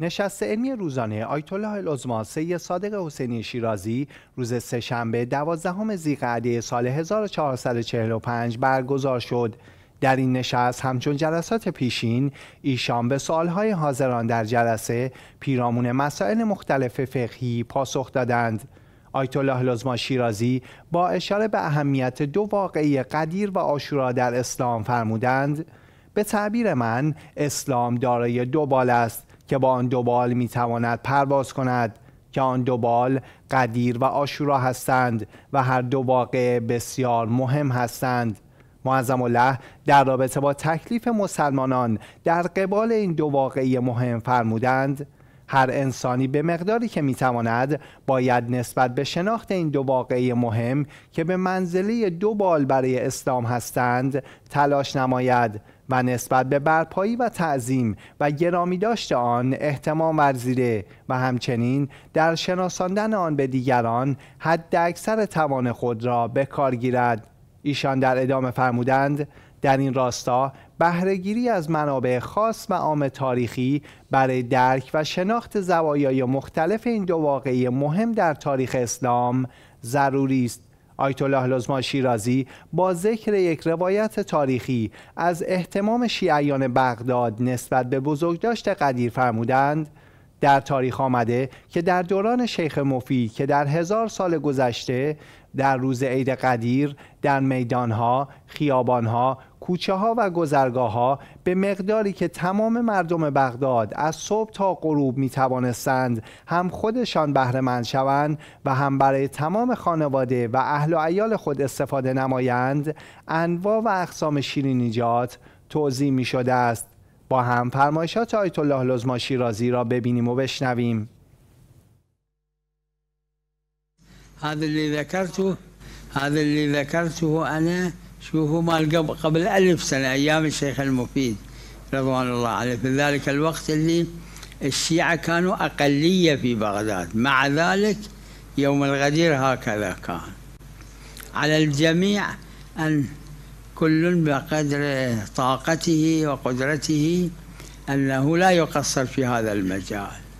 نشست علمی روزانه آیت الله العظما سید صادق حسینی شیرازی روز سهشنبه دوازدهم ذیقعده سال 1445 برگزار شد در این نشست همچون جلسات پیشین ایشان به سالهای حاضران در جلسه پیرامون مسائل مختلف فقهی پاسخ دادند آیت الله شیرازی با اشاره به اهمیت دو واقعی قدیر و آشورا در اسلام فرمودند به تعبیر من اسلام دارای دو بال است که با آن دو بال می تواند پرواز کند که آن دو بال قدیر و آشورا هستند و هر دو واقع بسیار مهم هستند معظم الله در رابطه با تکلیف مسلمانان در قبال این دو واقعی مهم فرمودند هر انسانی به مقداری که میتواند باید نسبت به شناخت این دو واقعه مهم که به منزله دو بال برای اسلام هستند تلاش نماید و نسبت به برپایی و تعظیم و گرامی داشت آن احتمام ورزیده و همچنین در شناساندن آن به دیگران حد اکثر توان خود را به کار گیرد ایشان در ادامه فرمودند در این راستا بهرهگیری از منابع خاص و عام تاریخی برای درک و شناخت زوایای مختلف این دو واقعی مهم در تاریخ اسلام ضروری است آیت الله لزما شیرازی با ذکر یک روایت تاریخی از احتمام شیعیان بغداد نسبت به بزرگداشت قدیر فرمودند در تاریخ آمده که در دوران شیخ مفید که در هزار سال گذشته در روز عید قدیر در میدانها، خیابانها، کوچه ها و گذرگاه ها به مقداری که تمام مردم بغداد از صبح تا غروب می توانستند هم خودشان بهرهمند شوند و هم برای تمام خانواده و اهل و ایال خود استفاده نمایند انواع و اقسام شیرینیجات توضیح می شده است با هم فرمایشات آیت الله لزما شیرازی را ببینیم و بشنویم هذا اللي ذكرته هذا اللي ذكرته أنا شوفوا مال قبل, قبل ألف سنة أيام الشيخ المفيد رضوان الله عليه في ذلك الوقت اللي الشيعة كانوا أقلية في بغداد مع ذلك يوم الغدير هكذا كان على الجميع أن كل بقدر طاقته وقدرته أنه لا يقصر في هذا المجال